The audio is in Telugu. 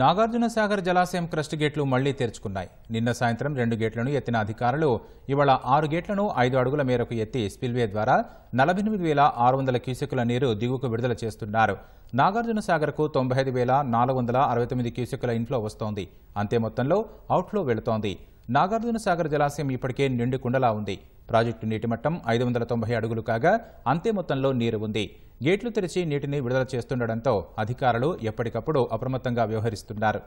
నాగార్జున సాగర్ జలాశయం క్రస్ట్ గేట్లు మళ్లీ తెరుచుకున్నాయి నిన్న సాయంత్రం రెండు గేట్లను ఎత్తిన అధికారులు ఇవాళ ఆరు గేట్లను ఐదు అడుగుల మేరకు ఎత్తి స్పిల్వే ద్వారా నలభై క్యూసెక్ల వేల ఆరు వందల నీరు దిగువకు విడుదల చేస్తున్నారు నాగార్జున తొంభై ఐదు వేల నాలుగు వందల అరవై తొమ్మిది ఇన్ఫ్లో వస్తోంది అంతే మొత్తంలో అవుట్ఫ్లో వెళుతోంది నాగార్జున సాగర్ జలాశయం ఇప్పటికే నిండు కుండలా ఉంది ప్రాజెక్టు నీటి మట్టం ఐదు వందల తొంభై అడుగులు కాగా అంతే మొత్తంలో నీరు ఉంది గేట్లు తెరిచి నీటిని విడుదల చేస్తుండటంతో అధికారులు ఎప్పటికప్పుడు అప్రమత్తంగా వ్యవహరిస్తున్నారు